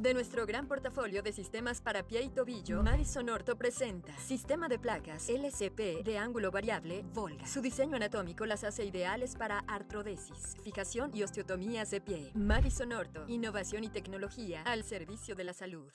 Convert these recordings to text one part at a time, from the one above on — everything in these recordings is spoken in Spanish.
De nuestro gran portafolio de sistemas para pie y tobillo, Madison Orto presenta Sistema de placas LCP de ángulo variable Volga. Su diseño anatómico las hace ideales para artrodesis, fijación y osteotomías de pie. Madison Orto, innovación y tecnología al servicio de la salud.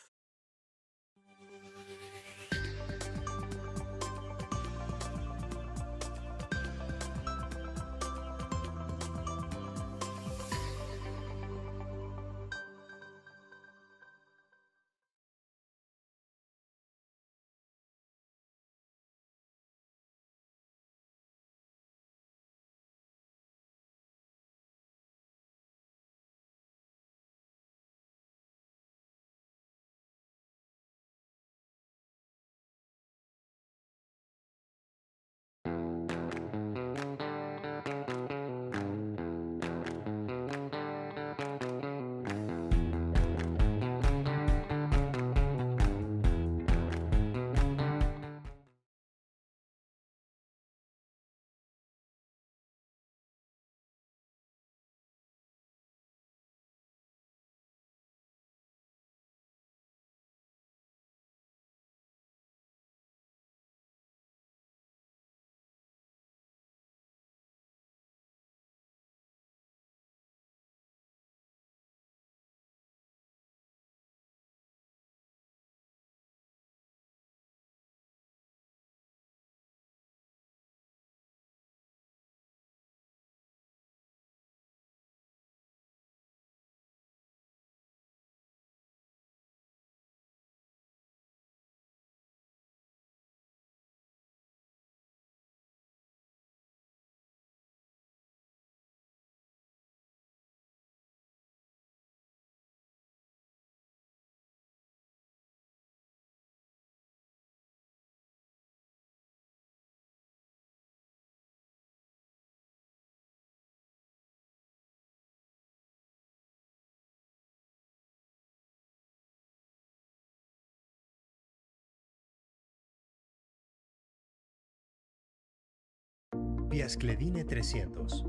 Viascledine 300.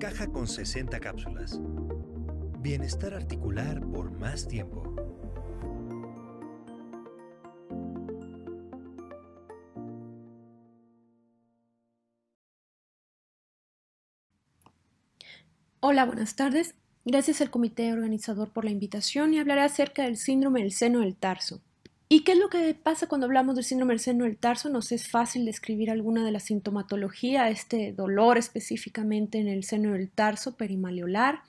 Caja con 60 cápsulas. Bienestar articular por más tiempo. Hola, buenas tardes. Gracias al comité organizador por la invitación y hablaré acerca del síndrome del seno del tarso. ¿Y qué es lo que pasa cuando hablamos del síndrome del seno del tarso? Nos es fácil describir alguna de la sintomatología, este dolor específicamente en el seno del tarso perimaleolar.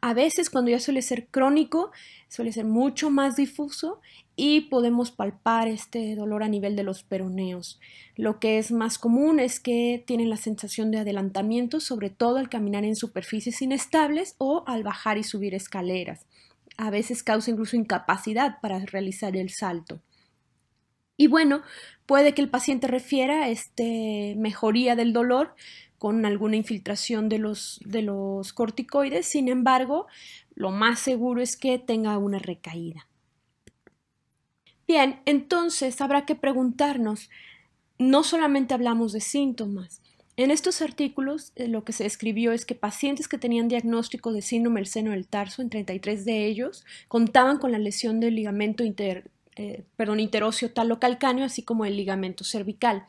A veces cuando ya suele ser crónico, suele ser mucho más difuso y podemos palpar este dolor a nivel de los peroneos. Lo que es más común es que tienen la sensación de adelantamiento, sobre todo al caminar en superficies inestables o al bajar y subir escaleras a veces causa incluso incapacidad para realizar el salto. Y bueno, puede que el paciente refiera este, mejoría del dolor con alguna infiltración de los, de los corticoides, sin embargo, lo más seguro es que tenga una recaída. Bien, entonces habrá que preguntarnos, no solamente hablamos de síntomas, en estos artículos eh, lo que se escribió es que pacientes que tenían diagnóstico de síndrome del seno del tarso, en 33 de ellos, contaban con la lesión del ligamento inter, eh, talocalcáneo, así como el ligamento cervical.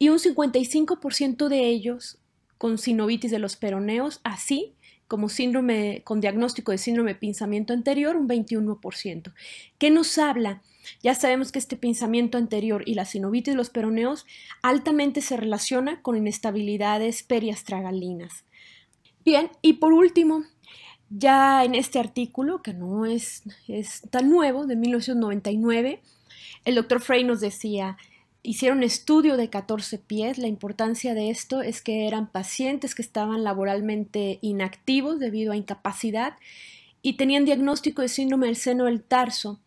Y un 55% de ellos con sinovitis de los peroneos, así como síndrome con diagnóstico de síndrome de pinzamiento anterior, un 21%. ¿Qué nos habla? Ya sabemos que este pensamiento anterior y la sinovitis de los peroneos altamente se relaciona con inestabilidades periastragalinas. Bien, y por último, ya en este artículo, que no es, tan nuevo, de 1999, el doctor Frey nos decía, hicieron un estudio de 14 pies. La importancia de esto es que eran pacientes que estaban laboralmente inactivos debido a incapacidad y tenían diagnóstico de síndrome del seno del tarso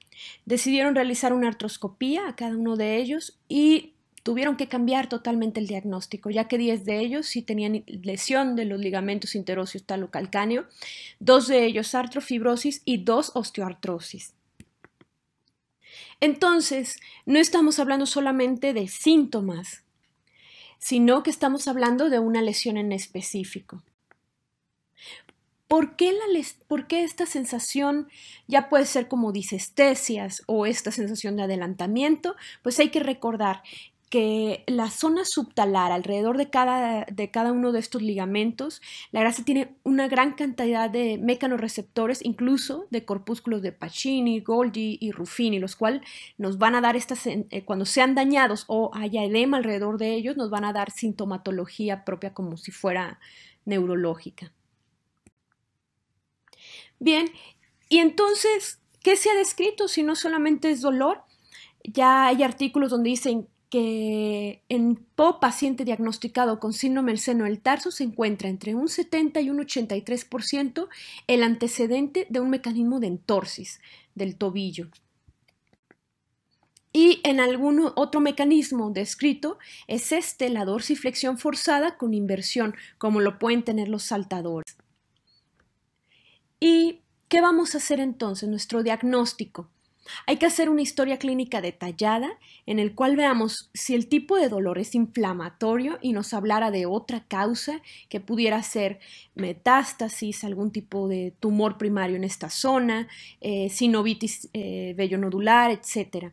Decidieron realizar una artroscopía a cada uno de ellos y tuvieron que cambiar totalmente el diagnóstico, ya que 10 de ellos sí tenían lesión de los ligamentos interóseos talocalcáneo, dos de ellos artrofibrosis y dos osteoartrosis. Entonces, no estamos hablando solamente de síntomas, sino que estamos hablando de una lesión en específico. ¿Por qué, esta sensación ya puede ser como disestesias o esta sensación de adelantamiento? Pues hay que recordar que la zona subtalar alrededor de cada, de cada uno de estos ligamentos, la grasa tiene una gran cantidad de mecanorreceptores, incluso de corpúsculos de Pacini, Golgi y Ruffini, los cuales nos van a dar estas, eh, cuando sean dañados o haya edema alrededor de ellos, nos van a dar sintomatología propia como si fuera neurológica. Bien, y entonces, ¿qué se ha descrito si no solamente es dolor? Ya hay artículos donde dicen que en PO paciente diagnosticado con síndrome del seno del tarso se encuentra entre un 70 y un 83% el antecedente de un mecanismo de entorsis del tobillo. Y en algún otro mecanismo descrito es este, la dorsiflexión forzada con inversión, como lo pueden tener los saltadores. ¿Y qué vamos a hacer entonces? Nuestro diagnóstico. Hay que hacer una historia clínica detallada en el cual veamos si el tipo de dolor es inflamatorio y nos hablara de otra causa que pudiera ser metástasis, algún tipo de tumor primario en esta zona, eh, sinovitis eh, vellonodular, etc.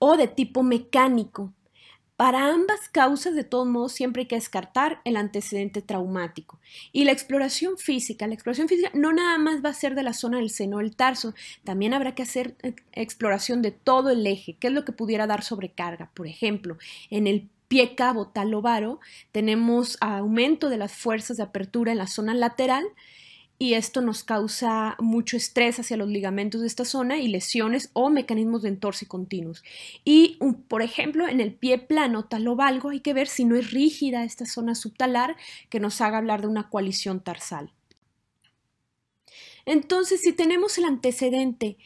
O de tipo mecánico, para ambas causas, de todos modos, siempre hay que descartar el antecedente traumático. Y la exploración física, la exploración física no nada más va a ser de la zona del seno del tarso, también habrá que hacer eh, exploración de todo el eje, qué es lo que pudiera dar sobrecarga. Por ejemplo, en el pie cabo talovaro tenemos aumento de las fuerzas de apertura en la zona lateral y esto nos causa mucho estrés hacia los ligamentos de esta zona y lesiones o mecanismos de entorse continuos. Y, por ejemplo, en el pie plano valgo, hay que ver si no es rígida esta zona subtalar que nos haga hablar de una coalición tarsal. Entonces, si tenemos el antecedente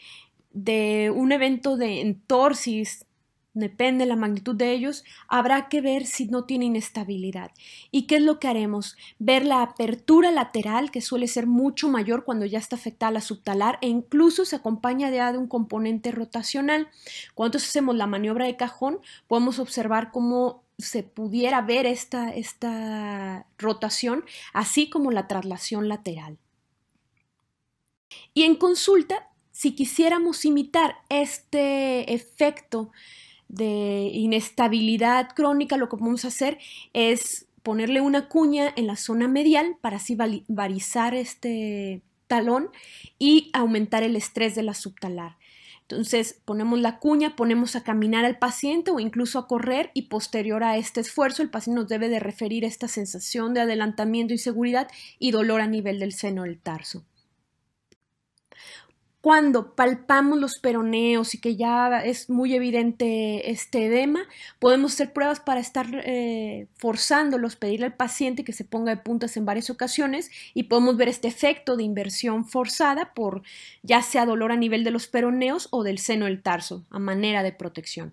de un evento de entorsis depende la magnitud de ellos, habrá que ver si no tiene inestabilidad. ¿Y qué es lo que haremos? Ver la apertura lateral, que suele ser mucho mayor cuando ya está afectada la subtalar, e incluso se acompaña ya de un componente rotacional. Cuando hacemos la maniobra de cajón, podemos observar cómo se pudiera ver esta, esta rotación, así como la traslación lateral. Y en consulta, si quisiéramos imitar este efecto de inestabilidad crónica, lo que vamos a hacer es ponerle una cuña en la zona medial para así varizar este talón y aumentar el estrés de la subtalar. Entonces ponemos la cuña, ponemos a caminar al paciente o incluso a correr y posterior a este esfuerzo el paciente nos debe de referir esta sensación de adelantamiento, inseguridad y dolor a nivel del seno del tarso. Cuando palpamos los peroneos y que ya es muy evidente este edema, podemos hacer pruebas para estar eh, forzándolos, pedirle al paciente que se ponga de puntas en varias ocasiones y podemos ver este efecto de inversión forzada por ya sea dolor a nivel de los peroneos o del seno del tarso, a manera de protección.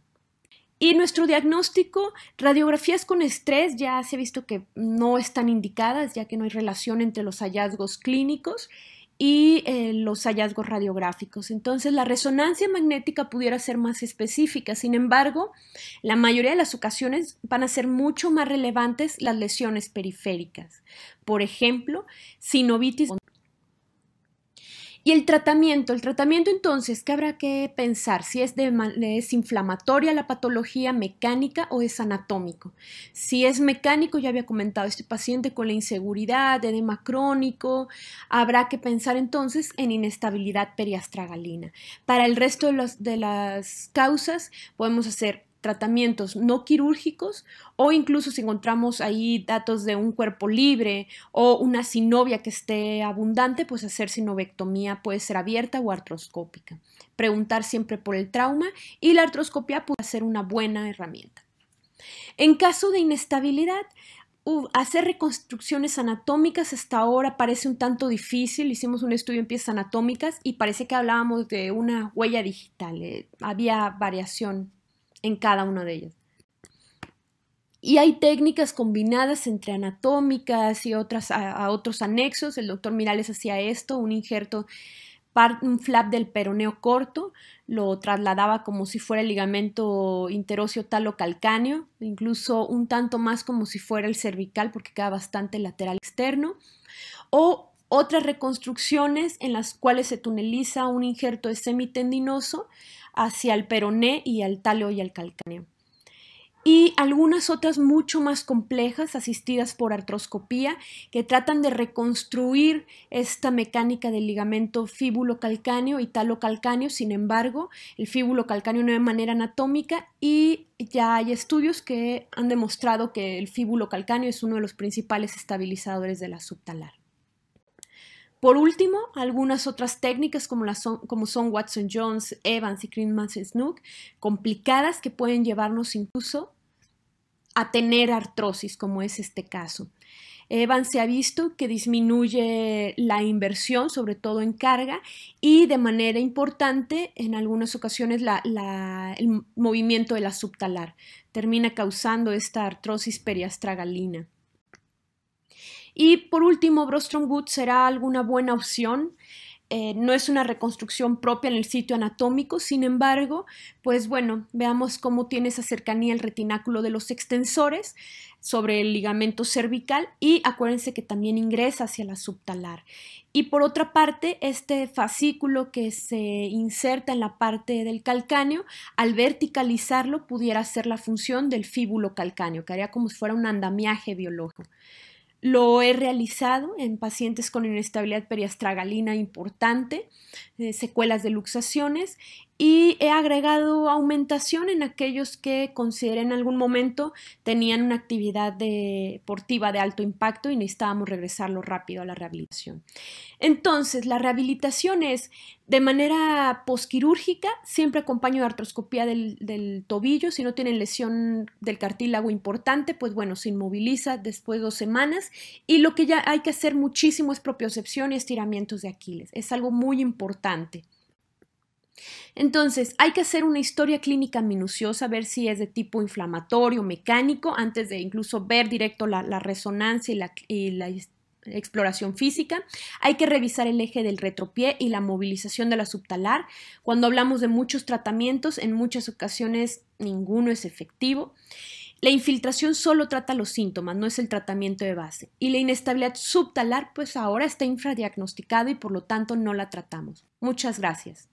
Y nuestro diagnóstico, radiografías con estrés, ya se ha visto que no están indicadas, ya que no hay relación entre los hallazgos clínicos y eh, los hallazgos radiográficos. Entonces, la resonancia magnética pudiera ser más específica. Sin embargo, la mayoría de las ocasiones van a ser mucho más relevantes las lesiones periféricas. Por ejemplo, sinovitis y el tratamiento, el tratamiento entonces, ¿qué habrá que pensar? Si es, de, inflamatoria la patología mecánica o es anatómico. Si es mecánico, ya había comentado, este paciente con la inseguridad, edema crónico, habrá que pensar entonces en inestabilidad periastragalina. Para el resto de las causas podemos hacer tratamientos no quirúrgicos o incluso si encontramos ahí datos de un cuerpo libre o una sinovia que esté abundante, pues hacer sinovectomía puede ser abierta o artroscópica. Preguntar siempre por el trauma y la artroscopia puede ser una buena herramienta. En caso de inestabilidad, hacer reconstrucciones anatómicas hasta ahora parece un tanto difícil. Hicimos un estudio en piezas anatómicas y parece que hablábamos de una huella digital. Eh, había variación en cada uno de ellos. Y hay técnicas combinadas entre anatómicas y otras, a, otros anexos. El doctor Mirales hacía esto, un injerto, un flap del peroneo corto, lo trasladaba como si fuera el ligamento interosio talocalcáneo, incluso un tanto más como si fuera el cervical porque queda bastante lateral externo. O otras reconstrucciones en las cuales se tuneliza un injerto de semitendinoso hacia el peroné y al talo y al calcáneo. Y algunas otras mucho más complejas, asistidas por artroscopía, que tratan de reconstruir esta mecánica del ligamento fíbulo-calcáneo y talo-calcáneo. Sin embargo, el fíbulo-calcáneo no de manera anatómica y ya hay estudios que han demostrado que el fíbulo-calcáneo es uno de los principales estabilizadores de la subtalar. Por último, algunas otras técnicas como, son, Watson Jones, Evans y Greenman Snook, complicadas que pueden llevarnos incluso a tener artrosis, como es este caso. Evans se ha visto que disminuye la inversión, sobre todo en carga, y de manera importante, en algunas ocasiones, el movimiento de la subtalar termina causando esta artrosis periastragalina. Y por último, Brostrom Wood será alguna buena opción. Eh, no es una reconstrucción propia en el sitio anatómico, sin embargo, pues bueno, veamos cómo tiene esa cercanía el retináculo de los extensores sobre el ligamento cervical y acuérdense que también ingresa hacia la subtalar. Y por otra parte, este fascículo que se inserta en la parte del calcáneo, al verticalizarlo pudiera ser la función del fíbulo calcáneo, que haría como si fuera un andamiaje biológico. Lo he realizado en pacientes con inestabilidad periastragalina importante, eh, secuelas de luxaciones y he agregado aumentación en aquellos que consideré en algún momento tenían una actividad deportiva de alto impacto y necesitábamos regresarlo rápido a la rehabilitación. Entonces, la rehabilitación es de manera posquirúrgica, siempre acompaño de artroscopía del, tobillo, si no tienen lesión del cartílago importante, pues bueno, se inmoviliza después de dos semanas y lo que ya hay que hacer muchísimo es propiocepción y estiramientos de Aquiles, es algo muy importante. Entonces, hay que hacer una historia clínica minuciosa, ver si es de tipo inflamatorio, mecánico, antes de incluso ver directo la, resonancia y la, y la exploración física, hay que revisar el eje del retropié y la movilización de la subtalar. Cuando hablamos de muchos tratamientos, en muchas ocasiones ninguno es efectivo. La infiltración solo trata los síntomas, no es el tratamiento de base. Y la inestabilidad subtalar, pues ahora está infradiagnosticada y por lo tanto no la tratamos. Muchas gracias.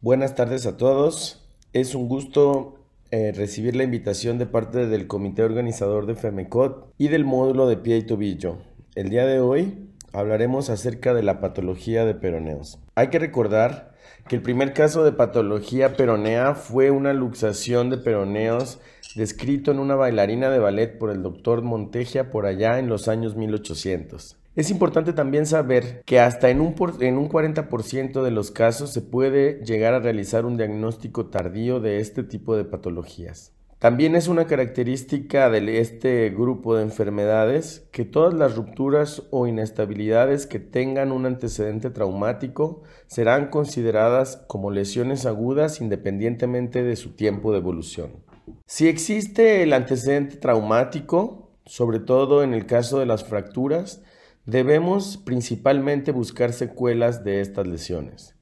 Buenas tardes a todos. Es un gusto eh, recibir la invitación de parte del comité organizador de FEMECOT y del módulo de pie y tobillo. El día de hoy hablaremos acerca de la patología de peroneos. Hay que recordar que el primer caso de patología peronea fue una luxación de peroneos descrito en una bailarina de ballet por el doctor Montegia por allá en los años 1800. Es importante también saber que hasta en un, en un 40% de los casos se puede llegar a realizar un diagnóstico tardío de este tipo de patologías. También es una característica de este grupo de enfermedades que todas las rupturas o inestabilidades que tengan un antecedente traumático serán consideradas como lesiones agudas independientemente de su tiempo de evolución. Si existe el antecedente traumático, sobre todo en el caso de las fracturas, Debemos principalmente buscar secuelas de estas lesiones.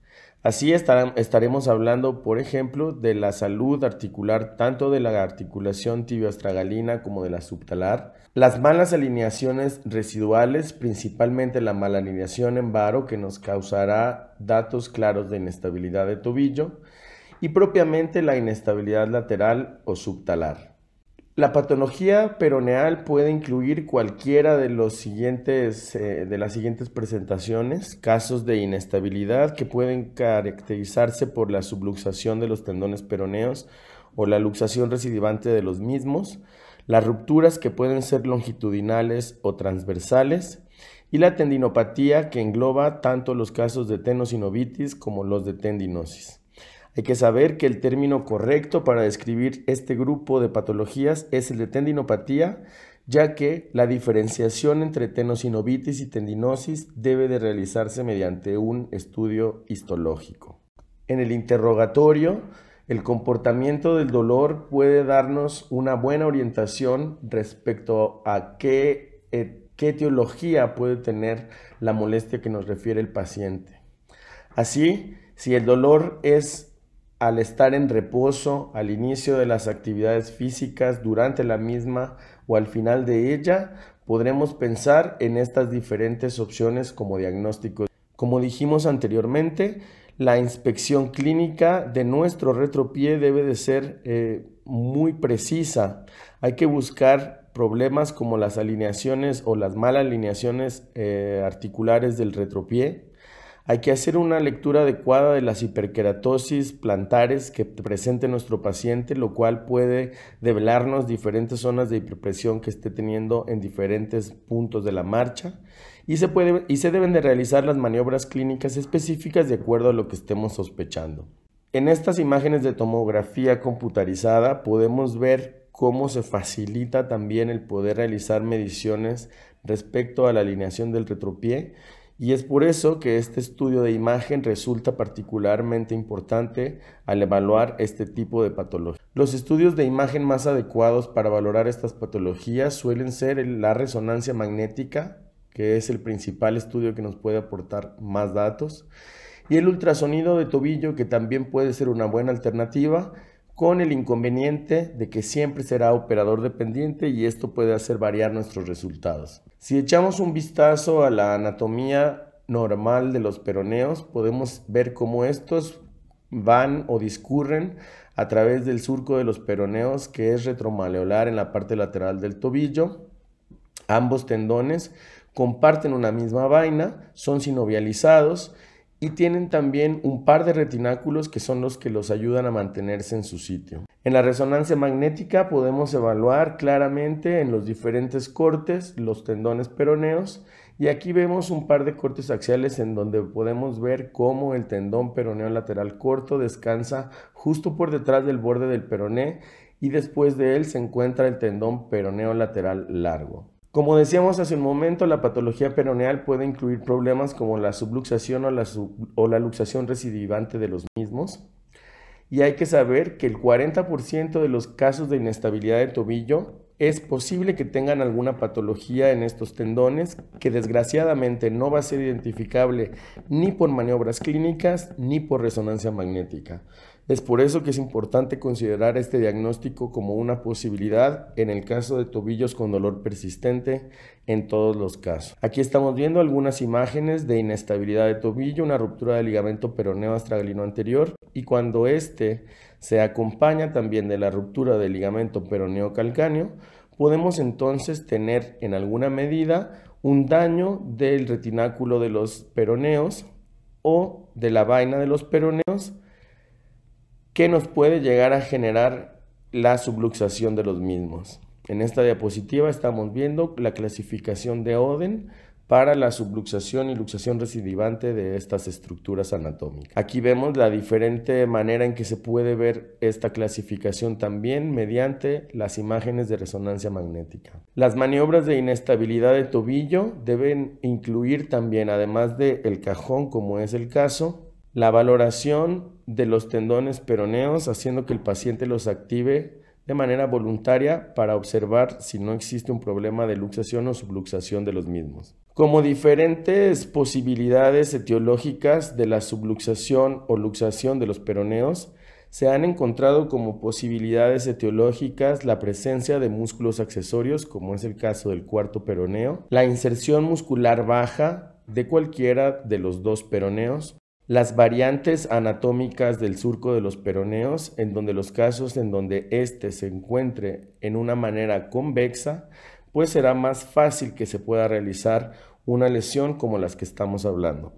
Así estaremos hablando, por ejemplo, de la salud articular tanto de la articulación tibioastragalina como de la subtalar, las malas alineaciones residuales, principalmente la mala alineación en varo que nos causará datos claros de inestabilidad de tobillo y propiamente la inestabilidad lateral o subtalar. La patología peroneal puede incluir cualquiera de, siguientes, eh, de las siguientes presentaciones, casos de inestabilidad que pueden caracterizarse por la subluxación de los tendones peroneos o la luxación recidivante de los mismos, las rupturas que pueden ser longitudinales o transversales y la tendinopatía que engloba tanto los casos de tenosinovitis como los de tendinosis. Hay que saber que el término correcto para describir este grupo de patologías es el de tendinopatía, ya que la diferenciación entre tenosinovitis y tendinosis debe de realizarse mediante un estudio histológico. En el interrogatorio, el comportamiento del dolor puede darnos una buena orientación respecto a qué, e, qué etiología puede tener la molestia que nos refiere el paciente. Así, si el dolor es al estar en reposo, al inicio de las actividades físicas, durante la misma o al final de ella, podremos pensar en estas diferentes opciones como diagnóstico. Como dijimos anteriormente, la inspección clínica de nuestro retropié debe de ser eh, muy precisa. Hay que buscar problemas como las alineaciones o las malas alineaciones eh, articulares del retropié, hay que hacer una lectura adecuada de las hiperqueratosis plantares que presente nuestro paciente, lo cual puede develarnos diferentes zonas de hiperpresión que esté teniendo en diferentes puntos de la marcha. Y se, y se deben de realizar las maniobras clínicas específicas de acuerdo a lo que estemos sospechando. En estas imágenes de tomografía computarizada podemos ver cómo se facilita también el poder realizar mediciones respecto a la alineación del retropié y es por eso que este estudio de imagen resulta particularmente importante al evaluar este tipo de patología. Los estudios de imagen más adecuados para valorar estas patologías suelen ser la resonancia magnética, que es el principal estudio que nos puede aportar más datos, y el ultrasonido de tobillo, que también puede ser una buena alternativa, con el inconveniente de que siempre será operador dependiente y esto puede hacer variar nuestros resultados. Si echamos un vistazo a la anatomía normal de los peroneos, podemos ver cómo estos van o discurren a través del surco de los peroneos que es retromaleolar en la parte lateral del tobillo. Ambos tendones comparten una misma vaina, son sinovializados y tienen también un par de retináculos que son los que los ayudan a mantenerse en su sitio. En la resonancia magnética podemos evaluar claramente en los diferentes cortes los tendones peroneos y aquí vemos un par de cortes axiales en donde podemos ver cómo el tendón peroneo lateral corto descansa justo por detrás del borde del peroné y después de él se encuentra el tendón peroneo lateral largo. Como decíamos hace un momento, la patología peroneal puede incluir problemas como la subluxación o la, o la luxación recidivante de los mismos. Y hay que saber que el 40% de los casos de inestabilidad de tobillo es posible que tengan alguna patología en estos tendones que desgraciadamente no va a ser identificable ni por maniobras clínicas ni por resonancia magnética. Es por eso que es importante considerar este diagnóstico como una posibilidad en el caso de tobillos con dolor persistente en todos los casos. Aquí estamos viendo algunas imágenes de inestabilidad de tobillo, una ruptura del ligamento peroneo astragalino anterior y cuando este se acompaña también de la ruptura del ligamento peroneo calcáneo, podemos entonces tener en alguna medida un daño del retináculo de los peroneos o de la vaina de los peroneos que nos puede llegar a generar la subluxación de los mismos. En esta diapositiva estamos viendo la clasificación de Oden para la subluxación y luxación recidivante de estas estructuras anatómicas. Aquí vemos la diferente manera en que se puede ver esta clasificación también mediante las imágenes de resonancia magnética. Las maniobras de inestabilidad de tobillo deben incluir también, además del el cajón como es el caso, la valoración de los tendones peroneos haciendo que el paciente los active de manera voluntaria para observar si no existe un problema de luxación o subluxación de los mismos. Como diferentes posibilidades etiológicas de la subluxación o luxación de los peroneos, se han encontrado como posibilidades etiológicas la presencia de músculos accesorios, como es el caso del cuarto peroneo, la inserción muscular baja de cualquiera de los dos peroneos, las variantes anatómicas del surco de los peroneos, en donde los casos en donde éste se encuentre en una manera convexa, pues será más fácil que se pueda realizar una lesión como las que estamos hablando.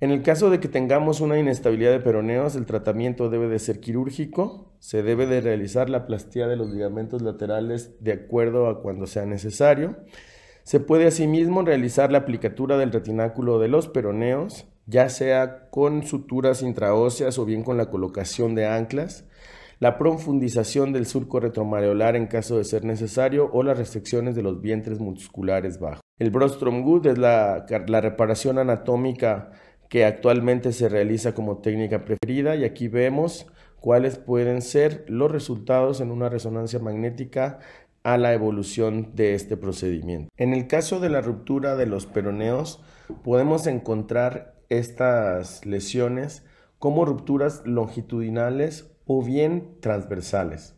En el caso de que tengamos una inestabilidad de peroneos, el tratamiento debe de ser quirúrgico, se debe de realizar la plastía de los ligamentos laterales de acuerdo a cuando sea necesario. Se puede asimismo realizar la aplicatura del retináculo de los peroneos, ya sea con suturas intraóseas o bien con la colocación de anclas, la profundización del surco retromareolar en caso de ser necesario o las restricciones de los vientres musculares bajos. El Brostrom Good es la, la reparación anatómica que actualmente se realiza como técnica preferida y aquí vemos cuáles pueden ser los resultados en una resonancia magnética a la evolución de este procedimiento. En el caso de la ruptura de los peroneos, podemos encontrar estas lesiones como rupturas longitudinales o bien transversales.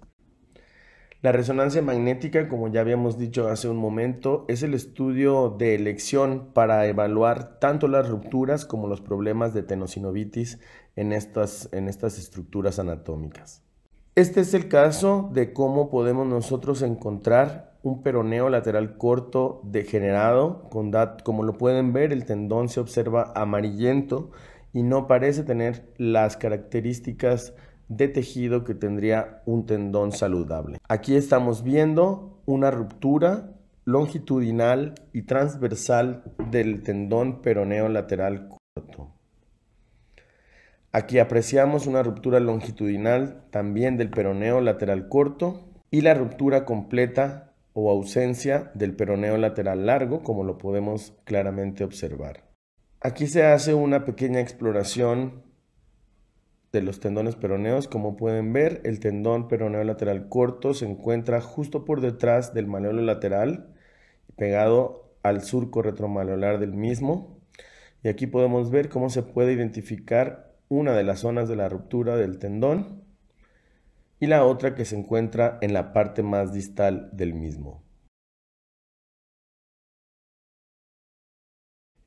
La resonancia magnética, como ya habíamos dicho hace un momento, es el estudio de elección para evaluar tanto las rupturas como los problemas de tenosinovitis en estas, en estas estructuras anatómicas. Este es el caso de cómo podemos nosotros encontrar un peroneo lateral corto degenerado, con como lo pueden ver el tendón se observa amarillento y no parece tener las características de tejido que tendría un tendón saludable. Aquí estamos viendo una ruptura longitudinal y transversal del tendón peroneo lateral corto. Aquí apreciamos una ruptura longitudinal también del peroneo lateral corto y la ruptura completa o ausencia del peroneo lateral largo, como lo podemos claramente observar. Aquí se hace una pequeña exploración de los tendones peroneos. Como pueden ver, el tendón peroneo lateral corto se encuentra justo por detrás del maleolo lateral, pegado al surco retromaleolar del mismo. Y aquí podemos ver cómo se puede identificar una de las zonas de la ruptura del tendón y la otra que se encuentra en la parte más distal del mismo.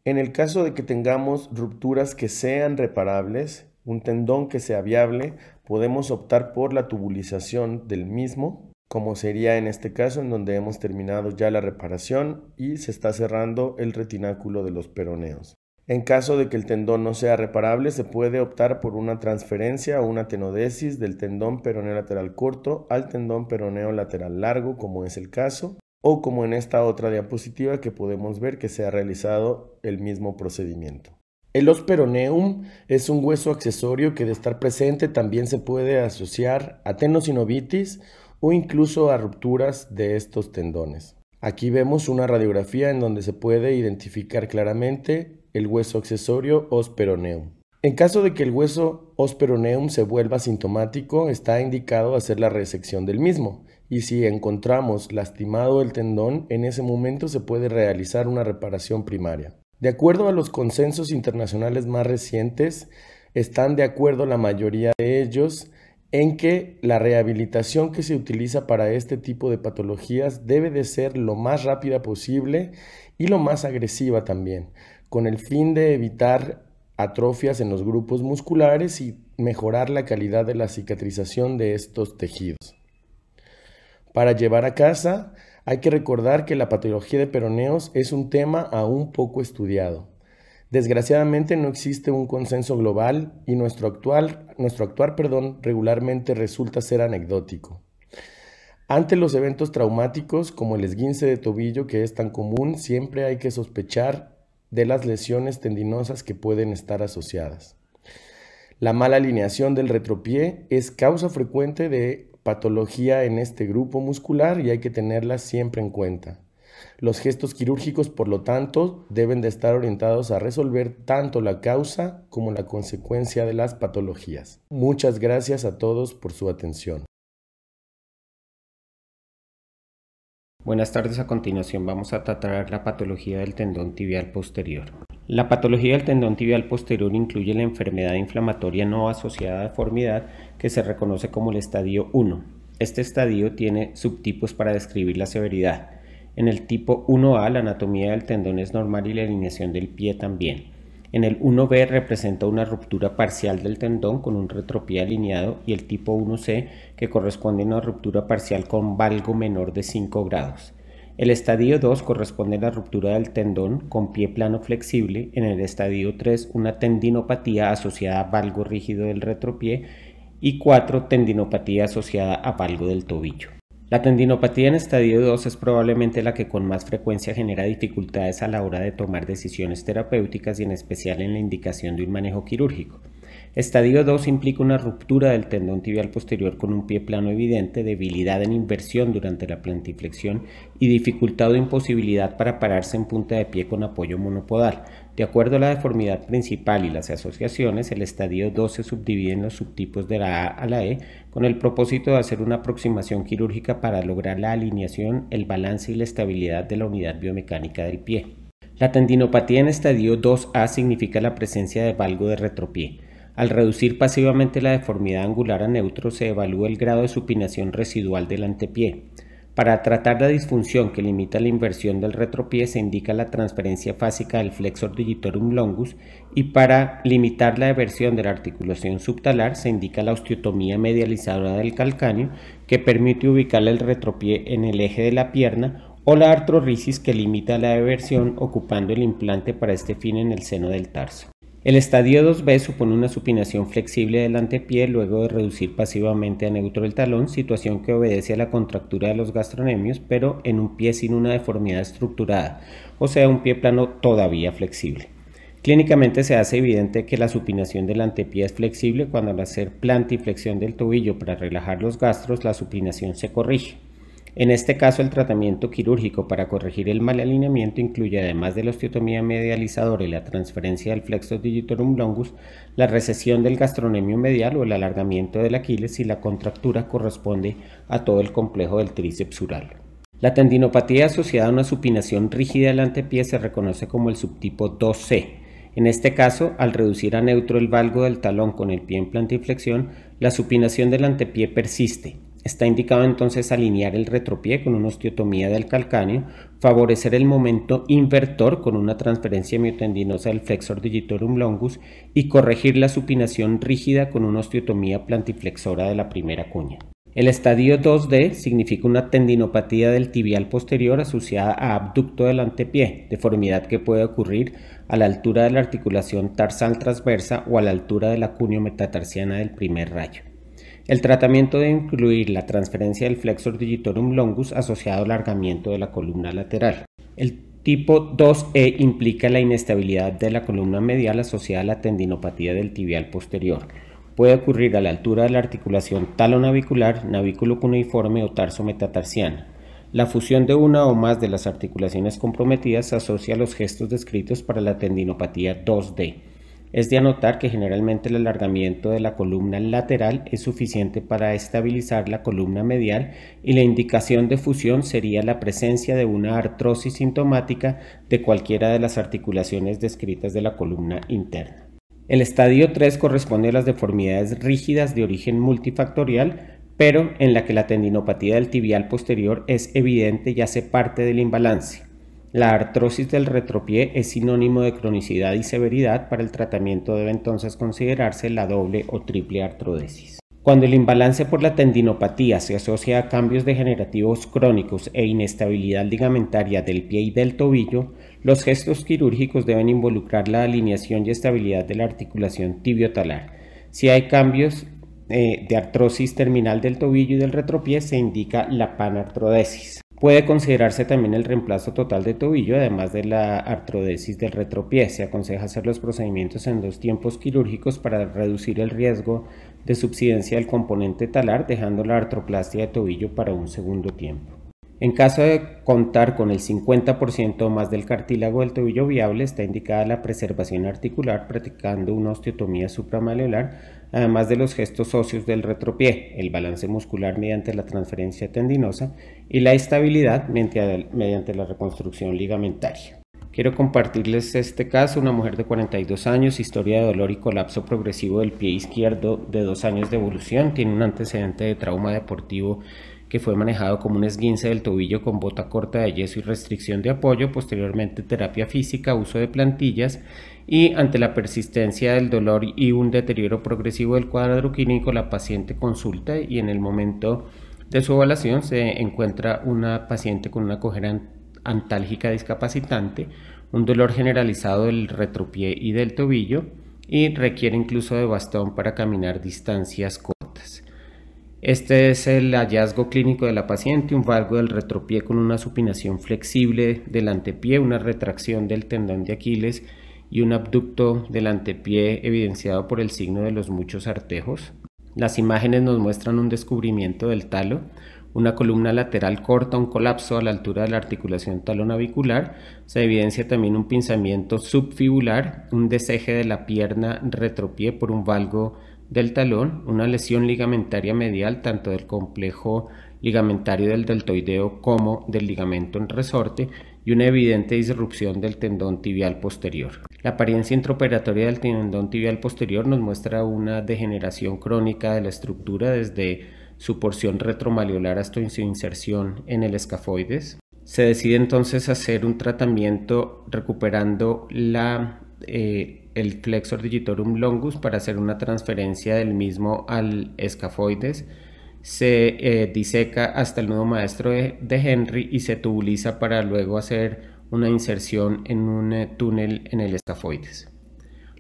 En el caso de que tengamos rupturas que sean reparables, un tendón que sea viable, podemos optar por la tubulización del mismo, como sería en este caso en donde hemos terminado ya la reparación y se está cerrando el retináculo de los peroneos. En caso de que el tendón no sea reparable, se puede optar por una transferencia o una tenodesis del tendón peroneo lateral corto al tendón peroneo lateral largo, como es el caso, o como en esta otra diapositiva que podemos ver que se ha realizado el mismo procedimiento. El os peroneum es un hueso accesorio que de estar presente también se puede asociar a tenosinovitis o incluso a rupturas de estos tendones. Aquí vemos una radiografía en donde se puede identificar claramente el hueso accesorio osperoneum. En caso de que el hueso osperoneum se vuelva sintomático, está indicado hacer la resección del mismo, y si encontramos lastimado el tendón, en ese momento se puede realizar una reparación primaria. De acuerdo a los consensos internacionales más recientes, están de acuerdo la mayoría de ellos en que la rehabilitación que se utiliza para este tipo de patologías debe de ser lo más rápida posible y lo más agresiva también, con el fin de evitar atrofias en los grupos musculares y mejorar la calidad de la cicatrización de estos tejidos. Para llevar a casa, hay que recordar que la patología de peroneos es un tema aún poco estudiado. Desgraciadamente no existe un consenso global y nuestro, actual, nuestro actuar perdón, regularmente resulta ser anecdótico. Ante los eventos traumáticos como el esguince de tobillo que es tan común, siempre hay que sospechar de las lesiones tendinosas que pueden estar asociadas. La mala alineación del retropié es causa frecuente de patología en este grupo muscular y hay que tenerla siempre en cuenta. Los gestos quirúrgicos, por lo tanto, deben de estar orientados a resolver tanto la causa como la consecuencia de las patologías. Muchas gracias a todos por su atención. Buenas tardes, a continuación vamos a tratar la patología del tendón tibial posterior. La patología del tendón tibial posterior incluye la enfermedad inflamatoria no asociada a deformidad que se reconoce como el estadio 1. Este estadio tiene subtipos para describir la severidad. En el tipo 1A la anatomía del tendón es normal y la alineación del pie también. En el 1B representa una ruptura parcial del tendón con un retropié alineado y el tipo 1C que corresponde a una ruptura parcial con valgo menor de 5 grados. El estadio 2 corresponde a la ruptura del tendón con pie plano flexible, en el estadio 3 una tendinopatía asociada a valgo rígido del retropié y 4 tendinopatía asociada a valgo del tobillo. La tendinopatía en estadio 2 es probablemente la que con más frecuencia genera dificultades a la hora de tomar decisiones terapéuticas y en especial en la indicación de un manejo quirúrgico. Estadio 2 implica una ruptura del tendón tibial posterior con un pie plano evidente, debilidad en inversión durante la plantiflexión y dificultad o imposibilidad para pararse en punta de pie con apoyo monopodal. De acuerdo a la deformidad principal y las asociaciones, el estadio 2 se subdivide en los subtipos de la A a la E con el propósito de hacer una aproximación quirúrgica para lograr la alineación, el balance y la estabilidad de la unidad biomecánica del pie. La tendinopatía en estadio 2A significa la presencia de valgo de retropié al reducir pasivamente la deformidad angular a neutro se evalúa el grado de supinación residual del antepié. Para tratar la disfunción que limita la inversión del retropié se indica la transferencia fásica del flexor digitorum longus y para limitar la eversión de la articulación subtalar se indica la osteotomía medializadora del calcáneo que permite ubicar el retropié en el eje de la pierna o la artrorisis que limita la eversión ocupando el implante para este fin en el seno del tarso. El estadio 2B supone una supinación flexible del antepié luego de reducir pasivamente a neutro el talón, situación que obedece a la contractura de los gastronemios pero en un pie sin una deformidad estructurada, o sea, un pie plano todavía flexible. Clínicamente se hace evidente que la supinación del antepié es flexible cuando al hacer y flexión del tobillo para relajar los gastros, la supinación se corrige. En este caso, el tratamiento quirúrgico para corregir el mal alineamiento incluye, además de la osteotomía medializadora y la transferencia del flexor digitorum longus, la recesión del gastronemio medial o el alargamiento del Aquiles y la contractura corresponde a todo el complejo del tríceps sural. La tendinopatía asociada a una supinación rígida del antepié se reconoce como el subtipo 2C. En este caso, al reducir a neutro el valgo del talón con el pie en plantiflexión, la supinación del antepié persiste. Está indicado entonces alinear el retropié con una osteotomía del calcáneo, favorecer el momento invertor con una transferencia miotendinosa del flexor digitorum longus y corregir la supinación rígida con una osteotomía plantiflexora de la primera cuña. El estadio 2D significa una tendinopatía del tibial posterior asociada a abducto del antepié, deformidad que puede ocurrir a la altura de la articulación tarsal transversa o a la altura de la cunio metatarsiana del primer rayo. El tratamiento debe incluir la transferencia del flexor digitorum longus asociado al alargamiento de la columna lateral. El tipo 2E implica la inestabilidad de la columna medial asociada a la tendinopatía del tibial posterior. Puede ocurrir a la altura de la articulación talonavicular, navículo cuneiforme o tarso metatarsiana. La fusión de una o más de las articulaciones comprometidas asocia a los gestos descritos para la tendinopatía 2D. Es de anotar que generalmente el alargamiento de la columna lateral es suficiente para estabilizar la columna medial y la indicación de fusión sería la presencia de una artrosis sintomática de cualquiera de las articulaciones descritas de la columna interna. El estadio 3 corresponde a las deformidades rígidas de origen multifactorial, pero en la que la tendinopatía del tibial posterior es evidente y hace parte del imbalance. La artrosis del retropié es sinónimo de cronicidad y severidad, para el tratamiento debe entonces considerarse la doble o triple artrodesis. Cuando el imbalance por la tendinopatía se asocia a cambios degenerativos crónicos e inestabilidad ligamentaria del pie y del tobillo, los gestos quirúrgicos deben involucrar la alineación y estabilidad de la articulación tibiotalar. Si hay cambios eh, de artrosis terminal del tobillo y del retropié, se indica la panartrodesis. Puede considerarse también el reemplazo total de tobillo, además de la artrodesis del retropié. Se aconseja hacer los procedimientos en dos tiempos quirúrgicos para reducir el riesgo de subsidencia del componente talar, dejando la artroplastia de tobillo para un segundo tiempo. En caso de contar con el 50% o más del cartílago del tobillo viable, está indicada la preservación articular practicando una osteotomía supramaleolar, además de los gestos óseos del retropié, el balance muscular mediante la transferencia tendinosa y la estabilidad mediante la reconstrucción ligamentaria. Quiero compartirles este caso, una mujer de 42 años, historia de dolor y colapso progresivo del pie izquierdo de dos años de evolución, tiene un antecedente de trauma deportivo que fue manejado como un esguince del tobillo con bota corta de yeso y restricción de apoyo, posteriormente terapia física, uso de plantillas y ante la persistencia del dolor y un deterioro progresivo del cuadro clínico, la paciente consulta y en el momento de su evaluación se encuentra una paciente con una cojera antálgica discapacitante, un dolor generalizado del retropié y del tobillo y requiere incluso de bastón para caminar distancias cortas. Este es el hallazgo clínico de la paciente, un valgo del retropié con una supinación flexible del antepié, una retracción del tendón de Aquiles y un abducto del antepié evidenciado por el signo de los muchos artejos. Las imágenes nos muestran un descubrimiento del talo, una columna lateral corta, un colapso a la altura de la articulación talonavicular. Se evidencia también un pinzamiento subfibular, un deseje de la pierna retropié por un valgo del talón, una lesión ligamentaria medial tanto del complejo ligamentario del deltoideo como del ligamento en resorte y una evidente disrupción del tendón tibial posterior. La apariencia intraoperatoria del tendón tibial posterior nos muestra una degeneración crónica de la estructura desde su porción retromaliolar hasta su inserción en el escafoides. Se decide entonces hacer un tratamiento recuperando eh, el flexor digitorum longus para hacer una transferencia del mismo al escafoides se eh, diseca hasta el nudo maestro de, Henry y se tubuliza para luego hacer una inserción en un eh, túnel en el escafoides.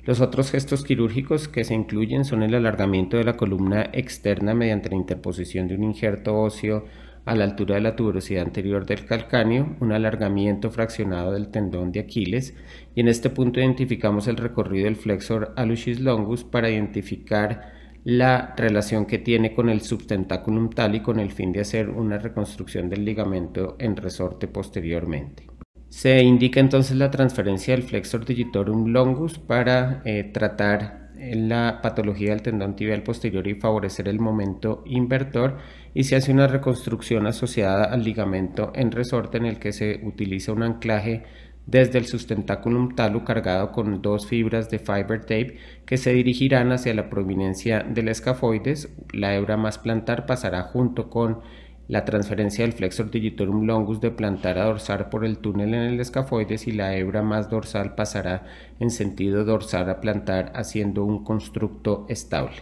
Los otros gestos quirúrgicos que se incluyen son el alargamiento de la columna externa mediante la interposición de un injerto óseo a la altura de la tuberosidad anterior del calcáneo, un alargamiento fraccionado del tendón de Aquiles y en este punto identificamos el recorrido del flexor alucis longus para identificar la relación que tiene con el subtentaculum tal y con el fin de hacer una reconstrucción del ligamento en resorte posteriormente. Se indica entonces la transferencia del flexor digitorum longus para eh, tratar eh, la patología del tendón tibial posterior y favorecer el momento invertor y se hace una reconstrucción asociada al ligamento en resorte en el que se utiliza un anclaje desde el sustentaculum talo cargado con dos fibras de fiber tape que se dirigirán hacia la prominencia del escafoides. La hebra más plantar pasará junto con la transferencia del flexor digitorum longus de plantar a dorsal por el túnel en el escafoides y la hebra más dorsal pasará en sentido dorsal a plantar haciendo un constructo estable.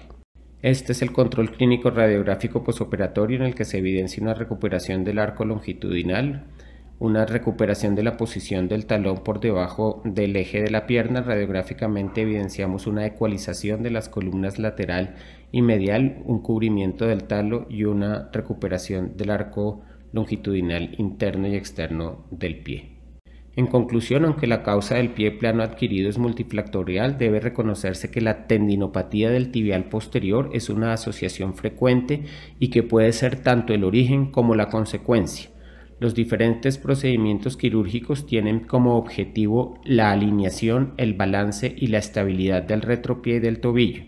Este es el control clínico radiográfico posoperatorio en el que se evidencia una recuperación del arco longitudinal, una recuperación de la posición del talón por debajo del eje de la pierna. Radiográficamente evidenciamos una ecualización de las columnas lateral y medial, un cubrimiento del talo y una recuperación del arco longitudinal interno y externo del pie. En conclusión, aunque la causa del pie plano adquirido es multifactorial, debe reconocerse que la tendinopatía del tibial posterior es una asociación frecuente y que puede ser tanto el origen como la consecuencia. Los diferentes procedimientos quirúrgicos tienen como objetivo la alineación, el balance y la estabilidad del retropié y del tobillo.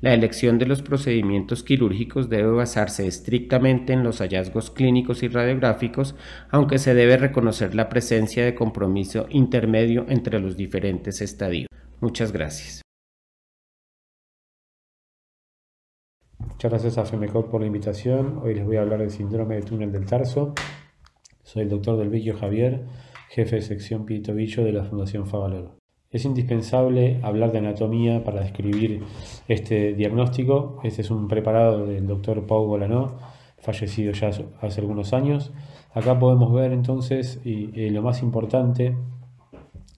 La elección de los procedimientos quirúrgicos debe basarse estrictamente en los hallazgos clínicos y radiográficos, aunque se debe reconocer la presencia de compromiso intermedio entre los diferentes estadios. Muchas gracias. Muchas gracias a por la invitación. Hoy les voy a hablar del síndrome de túnel del tarso. Soy el doctor del Javier, jefe de sección Pito Villo de la Fundación Favaloro. Es indispensable hablar de anatomía para describir este diagnóstico. Este es un preparado del doctor Pau Golanó, fallecido ya hace algunos años. Acá podemos ver entonces, y, eh, lo más importante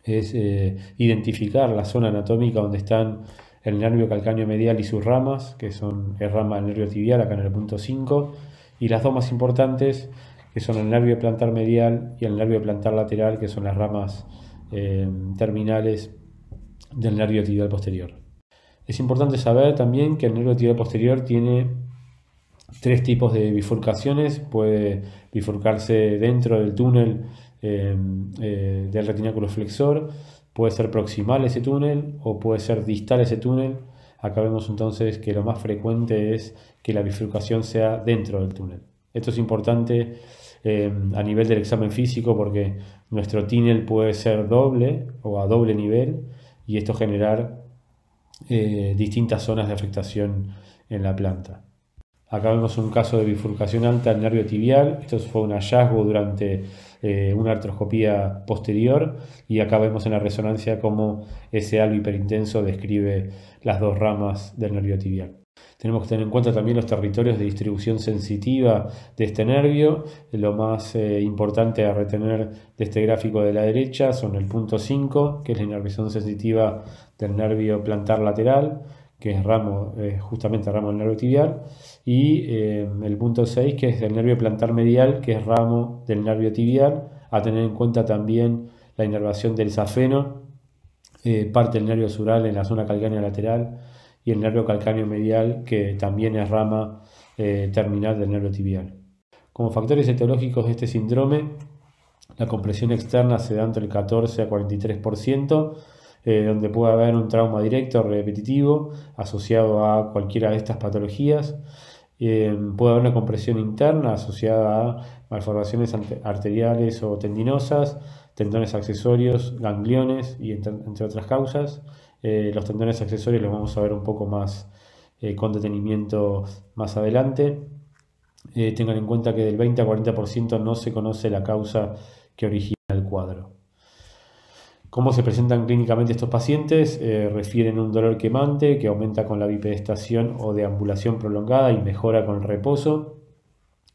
es eh, identificar la zona anatómica donde están el nervio calcáneo medial y sus ramas, que son el rama del nervio tibial acá en el punto 5, y las dos más importantes, que son el nervio plantar medial y el nervio plantar lateral, que son las ramas eh, terminales del nervio tibial posterior. Es importante saber también que el nervio tibial posterior tiene tres tipos de bifurcaciones. Puede bifurcarse dentro del túnel eh, eh, del retináculo flexor, puede ser proximal ese túnel o puede ser distal ese túnel. Acá vemos entonces que lo más frecuente es que la bifurcación sea dentro del túnel. Esto es importante Em, a nivel del examen físico porque nuestro TINEL puede ser doble o a doble nivel y esto generar eh, distintas zonas de afectación en la planta. Acá vemos un caso de bifurcación alta del nervio tibial. Esto fue un hallazgo durante eh, una artroscopía posterior. Y acá vemos en la resonancia cómo ese algo hiperintenso describe las dos ramas del nervio tibial. Tenemos que tener en cuenta también los territorios de distribución sensitiva de este nervio. Lo más eh, importante a retener de este gráfico de la derecha son el punto 5, que es la inervación sensitiva del nervio plantar lateral, que es ramo, eh, justamente ramo del nervio tibial, y eh, el punto 6, que es el nervio plantar medial, que es ramo del nervio tibial. A tener en cuenta también la inervación del safeno, parte del nervio sural en la zona calcánea lateral y el nervio calcáneo medial, que también es rama eh, terminal del nervio tibial. Como factores etiológicos de este síndrome, la compresión externa se da entre el 14 a 43%, eh, donde puede haber un trauma directo o repetitivo asociado a cualquiera de estas patologías. Eh, puede haber una compresión interna asociada a malformaciones arteriales o tendinosas, tendones accesorios, gangliones y entre otras causas. Eh, los tendones accesorios los vamos a ver un poco más eh, con detenimiento más adelante. Eh, tengan en cuenta que del 20 a 40% no se conoce la causa que origina el cuadro. ¿Cómo se presentan clínicamente estos pacientes? refieren un dolor quemante que aumenta con la bipedestación o deambulación prolongada y mejora con reposo.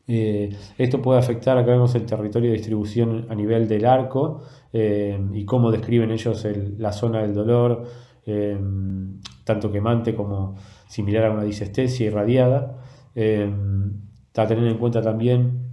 esto puede afectar, acá vemos el territorio de distribución a nivel del arco y cómo describen ellos la zona del dolor, Em, tanto quemante como similar a una disestesia irradiada. Em, a tener en cuenta también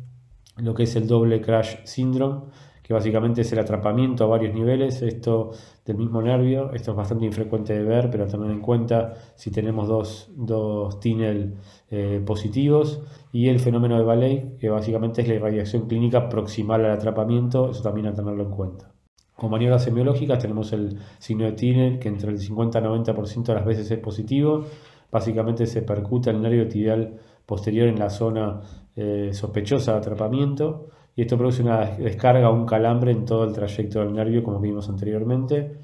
lo que es el doble crash syndrome, que básicamente es el atrapamiento a varios niveles, esto del mismo nervio, esto es bastante infrecuente de ver, pero a tener en cuenta si tenemos dos, dos eh, positivos, y el fenómeno de ballet que básicamente es la irradiación clínica proximal al atrapamiento, eso también a tenerlo en cuenta. Con maniobras semiológicas tenemos el signo de Tinel que entre el 50 y 90% de las veces es positivo. Básicamente se percuta el nervio tibial posterior en la zona eh, sospechosa de atrapamiento y esto produce una descarga, un calambre en todo el trayecto del nervio, como vimos anteriormente.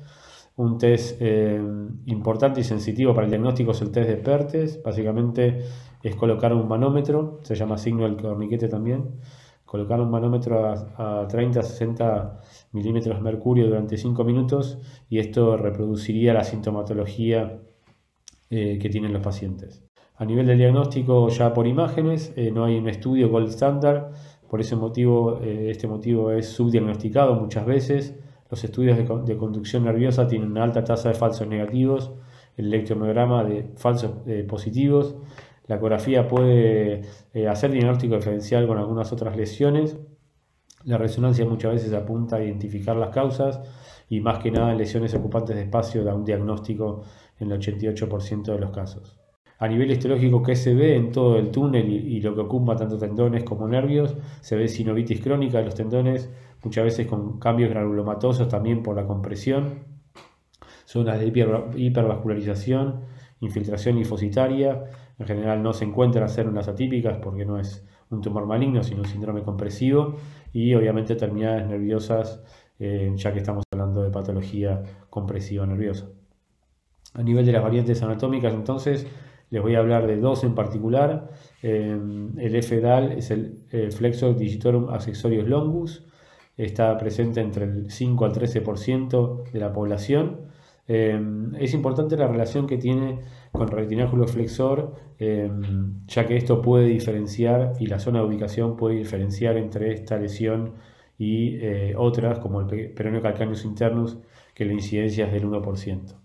Un test eh, importante y sensitivo para el diagnóstico es el test de Pertes. Básicamente es colocar un manómetro, se llama signo del corniquete también colocar un manómetro a, 30, 60 milímetros mercurio durante 5 minutos y esto reproduciría la sintomatología eh, que tienen los pacientes. A nivel del diagnóstico ya por imágenes, eh, no hay un estudio gold standard, por ese motivo eh, este motivo es subdiagnosticado muchas veces. Los estudios de, conducción nerviosa tienen una alta tasa de falsos negativos, el electromiograma de falsos positivos, la ecografía puede eh, hacer diagnóstico diferencial con algunas otras lesiones. La resonancia muchas veces apunta a identificar las causas y más que nada lesiones ocupantes de espacio da un diagnóstico en el 88% de los casos. A nivel histológico, que se ve en todo el túnel y, lo que ocupa tanto tendones como nervios? Se ve sinovitis crónica de los tendones, muchas veces con cambios granulomatosos también por la compresión, zonas de hipervascularización, infiltración linfocitaria. En general no se encuentran células atípicas porque no es un tumor maligno, sino un síndrome compresivo. Y obviamente terminales nerviosas, eh, ya que estamos hablando de patología compresiva nerviosa. A nivel de las variantes anatómicas, entonces, les voy a hablar de dos en particular. Eh, el FDAL es el eh, flexor digitorum accessorius longus. Está presente entre el 5 al 13% de la población Em, es importante la relación que tiene con retináculo flexor, em, ya que esto puede diferenciar y la zona de ubicación puede diferenciar entre esta lesión y eh, otras, como el peroneo calcaneus internus, que la incidencia es del 1%.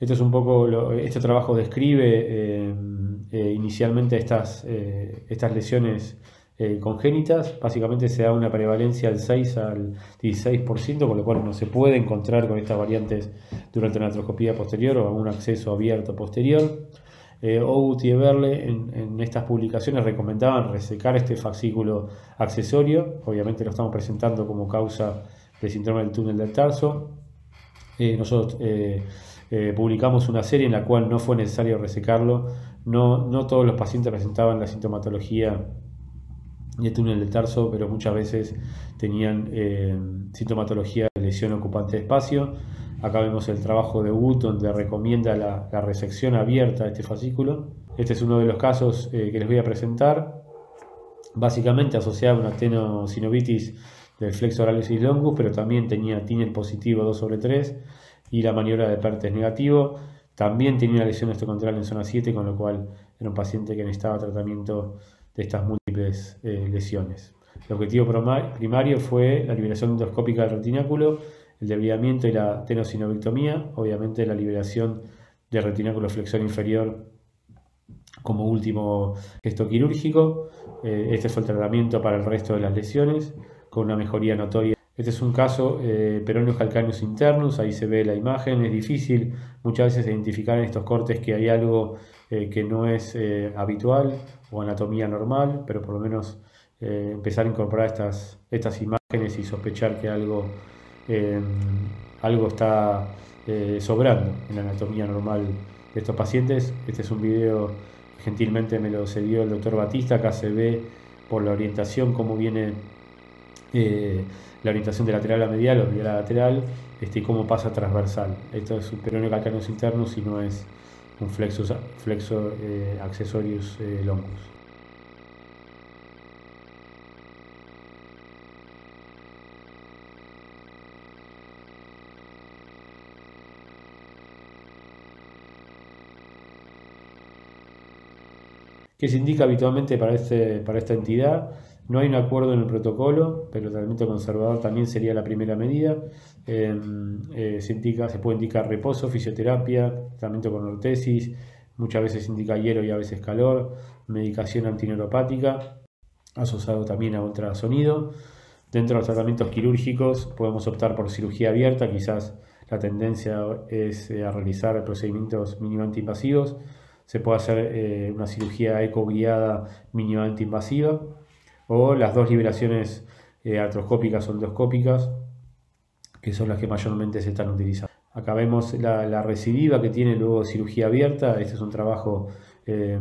Esto es un poco este trabajo describe em, eh, inicialmente estas, eh, estas lesiones eh, congénitas, básicamente se da una prevalencia del 6 al 16%, con lo cual no se puede encontrar con estas variantes durante una atroscopía posterior o un acceso abierto posterior. Eh, y en, estas publicaciones recomendaban resecar este fascículo accesorio, obviamente lo estamos presentando como causa del síndrome del túnel del tarso. Eh, nosotros eh, publicamos una serie en la cual no fue necesario resecarlo, no todos los pacientes presentaban la sintomatología este de túnel del tarso, pero muchas veces tenían eh, sintomatología de lesión ocupante de espacio. Acá vemos el trabajo de Wood, donde recomienda la, resección abierta de este fascículo. Este es uno de los casos eh, que les voy a presentar, básicamente asociado a una tenosinovitis del flexor longus, pero también tenía TINEL positivo 2 sobre 3 y la maniobra de Pertes negativo. También tenía una lesión estocontral en zona 7, con lo cual era un paciente que necesitaba tratamiento de estas múltiples. Eh, lesiones. El objetivo primario fue la liberación endoscópica del retináculo, el debilitamiento y la tenosinobectomía, obviamente la liberación del retináculo flexor inferior como último gesto quirúrgico. Eh, este fue el tratamiento para el resto de las lesiones, con una mejoría notoria. Este es un caso eh, peroneus calcáneos internus, ahí se ve la imagen, es difícil muchas veces identificar en estos cortes que hay algo eh, que no es eh, habitual o anatomía normal, pero por lo menos eh, empezar a incorporar estas, estas imágenes y sospechar que algo, em, algo está sobrando en la anatomía normal de estos pacientes. Este es un video gentilmente me lo cedió el doctor Batista, acá se ve por la orientación cómo viene la orientación de lateral a medial o medial a lateral este, y cómo pasa transversal. Esto es un peroneo calcaneus internos y no es un flexos, flexo, accesorius eh, accesorios eh, se indica habitualmente para, este, para esta entidad. No hay un acuerdo en el protocolo, pero el tratamiento conservador también sería la primera medida. Em, eh, se, indica, se puede indicar reposo, fisioterapia, tratamiento con ortesis, muchas veces indica hielo y a veces calor, medicación antineuropática, asociado también a ultrasonido. Dentro de los tratamientos quirúrgicos podemos optar por cirugía abierta, quizás la tendencia es eh, a realizar procedimientos mínimamente invasivos. Se puede hacer eh, una cirugía eco guiada mínimamente invasiva o las dos liberaciones artroscópicas o endoscópicas que son las que mayormente se están utilizando. Acá vemos la, recidiva que tiene luego cirugía abierta, este es un trabajo eh,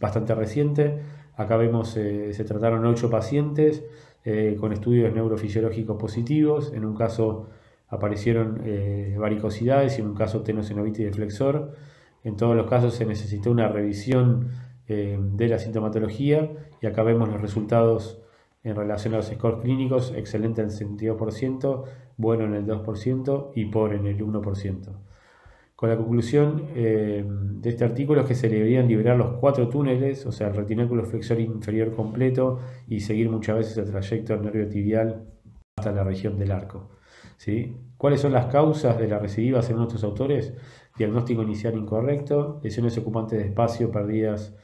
bastante reciente. Acá vemos eh, se trataron 8 pacientes eh, con estudios neurofisiológicos positivos, en un caso aparecieron varicosidades y en un caso tenosenovitis de flexor. En todos los casos se necesitó una revisión de la sintomatología y acá vemos los resultados en relación a los scores clínicos, excelente en el 72%, bueno en el 2% y pobre en el 1%. Con la conclusión eh, de este artículo es que se deberían liberar los cuatro túneles, o sea, el retináculo flexor inferior completo y seguir muchas veces el trayecto del nervio tibial hasta la región del arco. ¿Cuáles son las causas de la recidiva según nuestros autores? Diagnóstico inicial incorrecto, lesiones ocupantes de espacio perdidas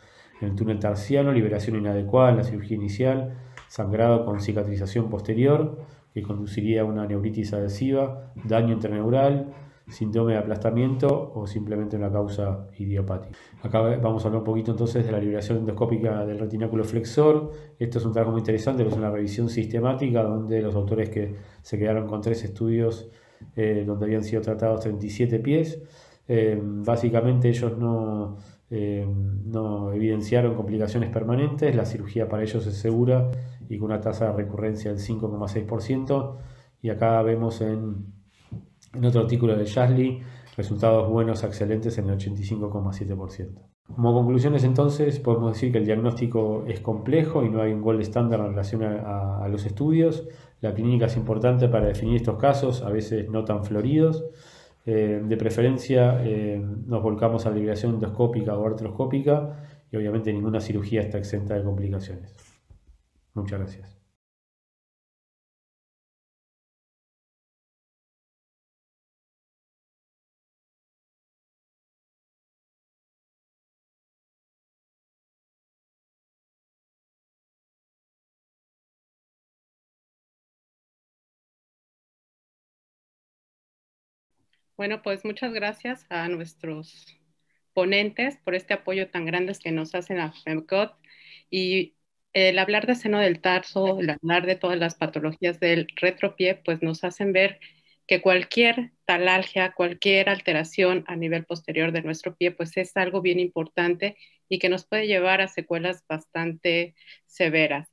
en el túnel tarsiano, liberación inadecuada en la cirugía inicial, sangrado con cicatrización posterior, que conduciría a una neuritis adhesiva, daño interneural, síndrome de aplastamiento o simplemente una causa idiopática. Acá vamos a hablar un poquito entonces de la liberación endoscópica del retináculo flexor. Esto es un trabajo muy interesante, es una revisión sistemática donde los autores que se quedaron con tres estudios eh, donde habían sido tratados 37 pies, eh, básicamente ellos no eh, no evidenciaron complicaciones permanentes, la cirugía para ellos es segura y con una tasa de recurrencia del 5,6%. Y acá vemos en, otro artículo de Jasley resultados buenos, excelentes en el 85,7%. Como conclusiones entonces, podemos decir que el diagnóstico es complejo y no hay un gol estándar en relación a los estudios. La clínica es importante para definir estos casos, a veces no tan floridos. Eh, de preferencia eh, nos volcamos a la liberación endoscópica o artroscópica y obviamente ninguna cirugía está exenta de complicaciones. Muchas gracias. Bueno, pues muchas gracias a nuestros ponentes por este apoyo tan grande que nos hacen a FEMCOT y el hablar de seno del tarso, el hablar de todas las patologías del retropié, pues nos hacen ver que cualquier talalgia, cualquier alteración a nivel posterior de nuestro pie, pues es algo bien importante y que nos puede llevar a secuelas bastante severas.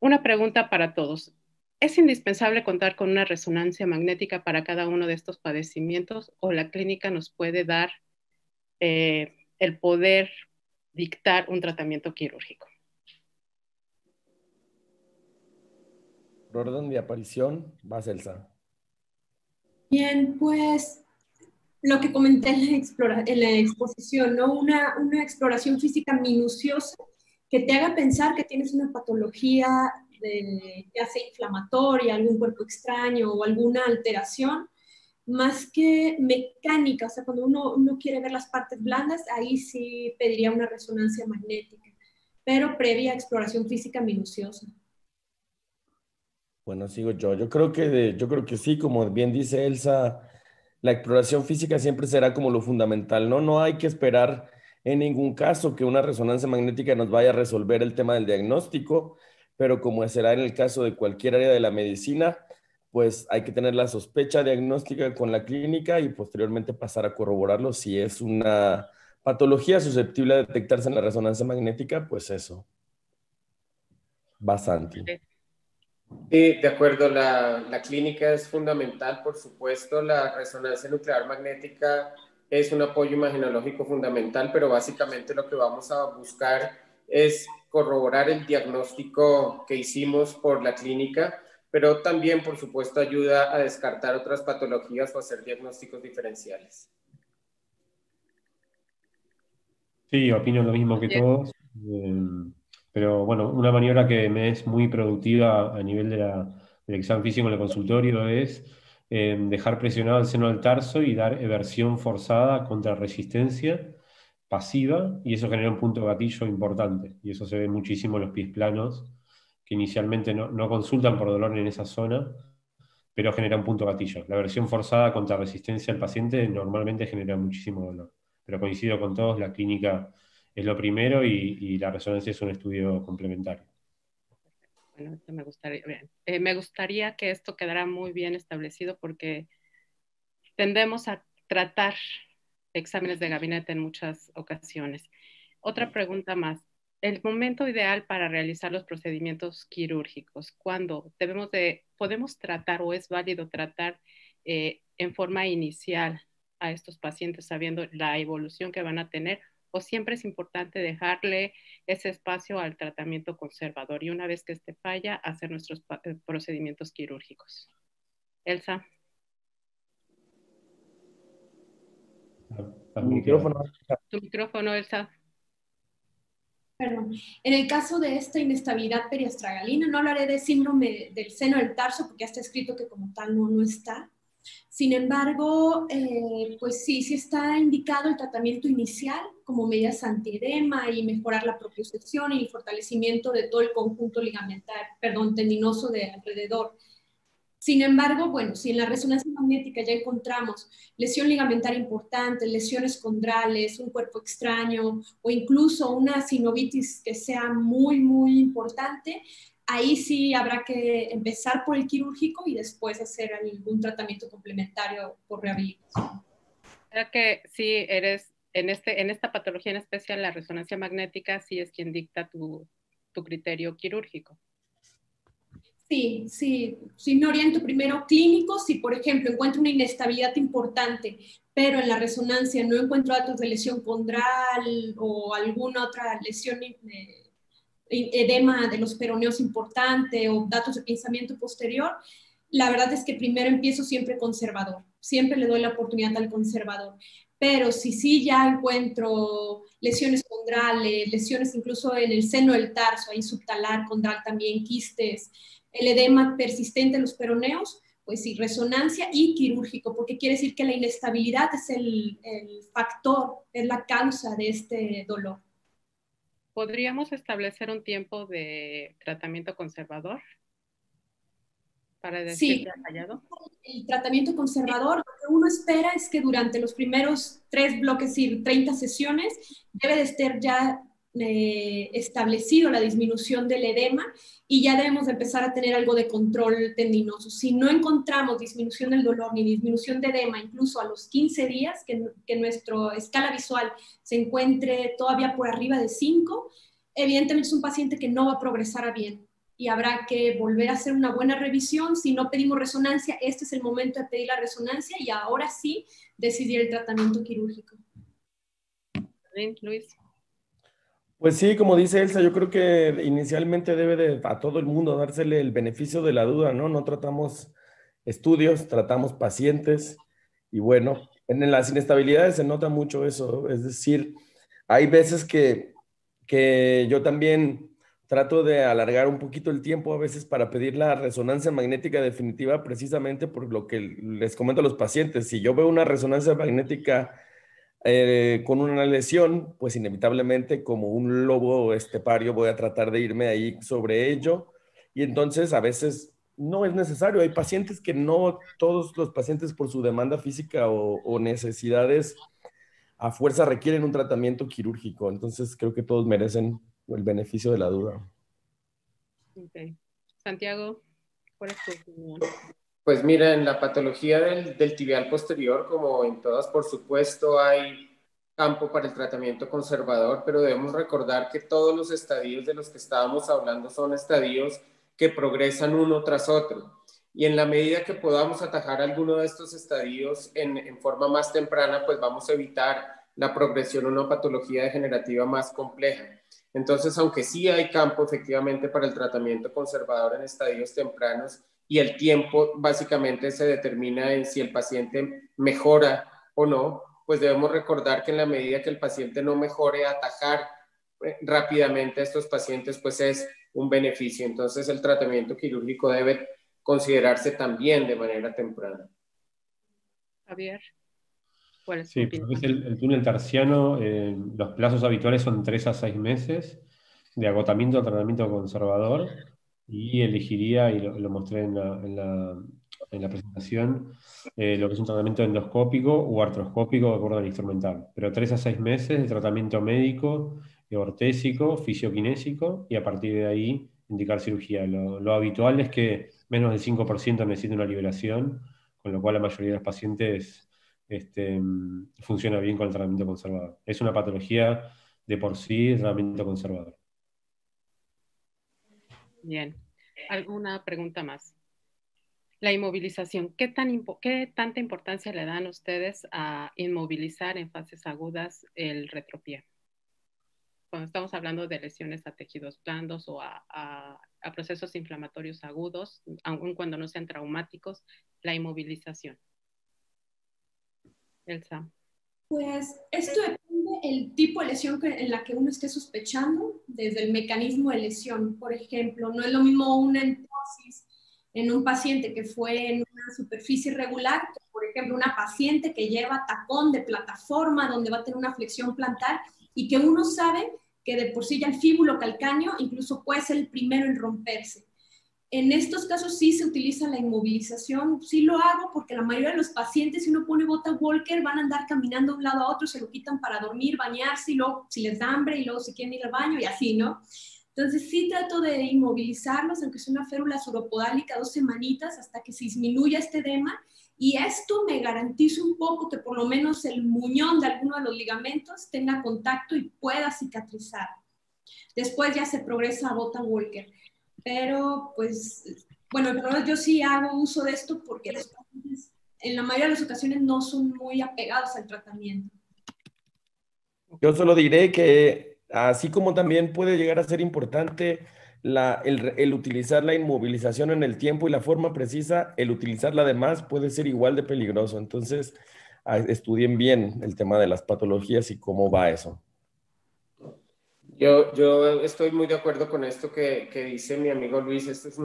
Una pregunta para todos. Es indispensable contar con una resonancia magnética para cada uno de estos padecimientos o la clínica nos puede dar eh, el poder dictar un tratamiento quirúrgico. orden de aparición, va Celsa. Bien, pues lo que comenté en la, exposición, ¿no? Una, una, exploración física minuciosa que te haga pensar que tienes una patología de, ya sea inflamatoria, algún cuerpo extraño o alguna alteración, más que mecánica, o sea, cuando uno, no quiere ver las partes blandas, ahí sí pediría una resonancia magnética, pero previa exploración física minuciosa. Bueno, sigo yo. Yo creo que, yo creo que sí, como bien dice Elsa, la exploración física siempre será como lo fundamental, No hay que esperar en ningún caso que una resonancia magnética nos vaya a resolver el tema del diagnóstico, pero como será en el caso de cualquier área de la medicina, pues hay que tener la sospecha diagnóstica con la clínica y posteriormente pasar a corroborarlo si es una patología susceptible a detectarse en la resonancia magnética, pues eso. Bastante. Sí, de acuerdo, la, la clínica es fundamental, por supuesto, la resonancia nuclear magnética es un apoyo imaginológico fundamental, pero básicamente lo que vamos a buscar es corroborar el diagnóstico que hicimos por la clínica, pero también, por supuesto, ayuda a descartar otras patologías o hacer diagnósticos diferenciales. Sí, opino lo mismo que todos. Em, pero bueno, una maniobra que me es muy productiva a nivel del examen físico en el consultorio es em, dejar presionado el seno del tarso y dar eversión forzada contra resistencia pasiva y eso genera un punto gatillo importante. Y eso se ve muchísimo en los pies planos, que inicialmente no, consultan por dolor en esa zona, pero genera un punto gatillo. La versión forzada contra resistencia al paciente normalmente genera muchísimo dolor. Pero coincido con todos, la clínica es lo primero y, la resonancia es un estudio complementario. me gustaría, eh, me gustaría que esto quedara muy bien establecido porque tendemos a tratar exámenes de gabinete en muchas ocasiones. Otra pregunta más. El momento ideal para realizar los procedimientos quirúrgicos, ¿cuándo debemos de, podemos tratar o es válido tratar eh, en forma inicial a estos pacientes sabiendo la evolución que van a tener o siempre es importante dejarle ese espacio al tratamiento conservador y una vez que este falla, hacer nuestros eh, procedimientos quirúrgicos. Elsa. Tu micrófono, está. Perdón. En el caso de esta inestabilidad periastragalina, no hablaré de síndrome del seno del tarso, porque ya está escrito que como tal no, no está. Sin embargo, eh, pues sí, sí está indicado el tratamiento inicial como medidas antiedema y mejorar la propiocepción y el fortalecimiento de todo el conjunto ligamentar, perdón, tendinoso de alrededor sin embargo, bueno, si en la resonancia magnética ya encontramos lesión ligamentaria importante, lesiones condrales, un cuerpo extraño o incluso una sinovitis que sea muy, muy importante, ahí sí habrá que empezar por el quirúrgico y después hacer algún tratamiento complementario por rehabilitación. verdad que sí eres en, este, en esta patología en especial, la resonancia magnética sí es quien dicta tu criterio quirúrgico. Sí, sí, sí me oriento primero clínico, si por ejemplo encuentro una inestabilidad importante, pero en la resonancia no encuentro datos de lesión condral o alguna otra lesión, eh, edema de los peroneos importante o datos de pensamiento posterior, la verdad es que primero empiezo siempre conservador, siempre le doy la oportunidad al conservador. Pero si sí ya encuentro lesiones condrales, lesiones incluso en el seno del tarso, ahí subtalar, condral también, quistes, el edema persistente en los peroneos, pues sí, resonancia y quirúrgico, porque quiere decir que la inestabilidad es el, factor, es la causa de este dolor. ¿Podríamos establecer un tiempo de tratamiento conservador? Para decir sí, el tratamiento conservador, lo que uno espera es que durante los primeros tres bloques, y 30 sesiones, debe de estar ya eh, establecido la disminución del edema y ya debemos de empezar a tener algo de control tendinoso. Si no encontramos disminución del dolor ni disminución de edema, incluso a los 15 días, que, que nuestra escala visual se encuentre todavía por arriba de 5, evidentemente es un paciente que no va a progresar a bien y habrá que volver a hacer una buena revisión. Si no pedimos resonancia, este es el momento de pedir la resonancia y ahora sí decidir el tratamiento quirúrgico. Bien, Luis. Pues sí, como dice Elsa, yo creo que inicialmente debe de, a todo el mundo dársele el beneficio de la duda, ¿no? No tratamos estudios, tratamos pacientes y bueno, en las inestabilidades se nota mucho eso, es decir, hay veces que, que yo también trato de alargar un poquito el tiempo a veces para pedir la resonancia magnética definitiva precisamente por lo que les comento a los pacientes. Si yo veo una resonancia magnética eh, con una lesión, pues inevitablemente como un lobo estepario voy a tratar de irme ahí sobre ello. Y entonces a veces no es necesario. Hay pacientes que no, todos los pacientes por su demanda física o, necesidades a fuerza requieren un tratamiento quirúrgico. Entonces creo que todos merecen el beneficio de la duda. Santiago, por pues mira, en la patología del, del tibial posterior, como en todas, por supuesto, hay campo para el tratamiento conservador, pero debemos recordar que todos los estadios de los que estábamos hablando son estadios que progresan uno tras otro. Y en la medida que podamos atajar alguno de estos estadios en, en forma más temprana, pues vamos a evitar la progresión a una patología degenerativa más compleja. Entonces, aunque sí hay campo efectivamente para el tratamiento conservador en estadios tempranos, y el tiempo básicamente se determina en si el paciente mejora o no, pues debemos recordar que en la medida que el paciente no mejore, atajar eh, rápidamente a estos pacientes, pues es un beneficio. Entonces el tratamiento quirúrgico debe considerarse también de manera temprana. Javier. ¿cuál sí, pues, el, túnel tarsiano. Eh, los plazos habituales son 3 a 6 meses de agotamiento tratamiento conservador y elegiría, y lo, mostré en la, presentación, eh, lo que es un tratamiento endoscópico o artroscópico de acuerdo al instrumental. Pero tres a seis meses de tratamiento médico, ortésico, fisioquinésico, y a partir de ahí indicar cirugía. Lo, habitual es que menos del 5% necesita una liberación, con lo cual la mayoría de los pacientes este, funciona bien con el tratamiento conservador. Es una patología de por sí, es tratamiento conservador. Bien. ¿Alguna pregunta más? La inmovilización, ¿qué, tan qué tanta importancia le dan ustedes a inmovilizar en fases agudas el retropié? Cuando estamos hablando de lesiones a tejidos blandos o a, procesos inflamatorios agudos, aun cuando no sean traumáticos, la inmovilización. Elsa. Pues esto el tipo de lesión en la que uno esté sospechando desde el mecanismo de lesión. Por ejemplo, no es lo mismo una entosis en un paciente que fue en una superficie irregular, por ejemplo, una paciente que lleva tacón de plataforma donde va a tener una flexión plantar y que uno sabe que de por sí ya el fíbulo calcáneo incluso puede ser el primero en romperse. En estos casos sí se utiliza la inmovilización, sí lo hago porque la mayoría de los pacientes, si uno pone bota walker, van a andar caminando de un lado a otro, se lo quitan para dormir, bañarse, y luego si les da hambre, y luego si quieren ir al baño, y así, ¿no? Entonces sí trato de inmovilizarlos, aunque sea una férula suropodálica, dos semanitas hasta que se disminuya este edema, y esto me garantiza un poco que por lo menos el muñón de alguno de los ligamentos tenga contacto y pueda cicatrizar. Después ya se progresa a bota walker pero pues, bueno, yo sí hago uso de esto porque en la mayoría de las ocasiones no son muy apegados al tratamiento. Yo solo diré que así como también puede llegar a ser importante el, utilizar la inmovilización en el tiempo y la forma precisa, el utilizarla además puede ser igual de peligroso. Entonces, estudien bien el tema de las patologías y cómo va eso. Yo, estoy muy de acuerdo con esto que, dice mi amigo Luis. Esto es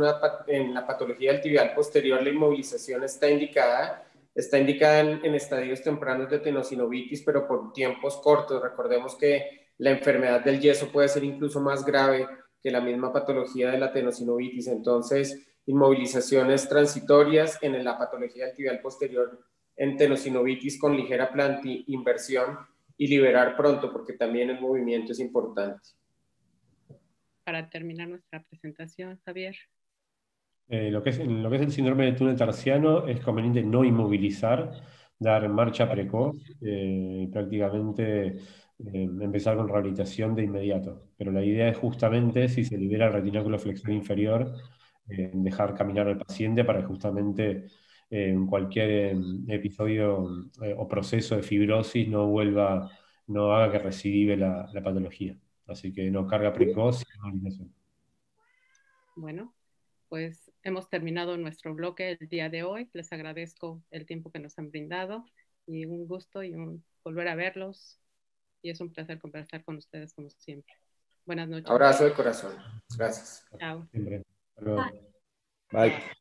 en la patología del tibial posterior, la inmovilización está indicada está indicada en, estadios tempranos de tenosinovitis, pero por tiempos cortos. Recordemos que la enfermedad del yeso puede ser incluso más grave que la misma patología de la tenosinovitis. Entonces, inmovilizaciones transitorias en la patología del tibial posterior en tenosinovitis con ligera planti inversión y liberar pronto, porque también el movimiento es importante. Para terminar nuestra presentación, Javier. Eh, lo, que es, lo que es el síndrome de túnel tarsiano es conveniente no inmovilizar, dar marcha precoz eh, y prácticamente eh, empezar con rehabilitación de inmediato. Pero la idea es justamente, si se libera el retináculo flexor inferior, dejar caminar al paciente para justamente en cualquier em, episodio eh, o proceso de fibrosis no vuelva, no haga que reciba la, patología. Así que no carga precoz y Bueno, pues hemos terminado nuestro bloque el día de hoy. Les agradezco el tiempo que nos han brindado y un gusto y un volver a verlos. Y es un placer conversar con ustedes como siempre. Buenas noches. Abrazo de corazón. Gracias. Chao. Bye.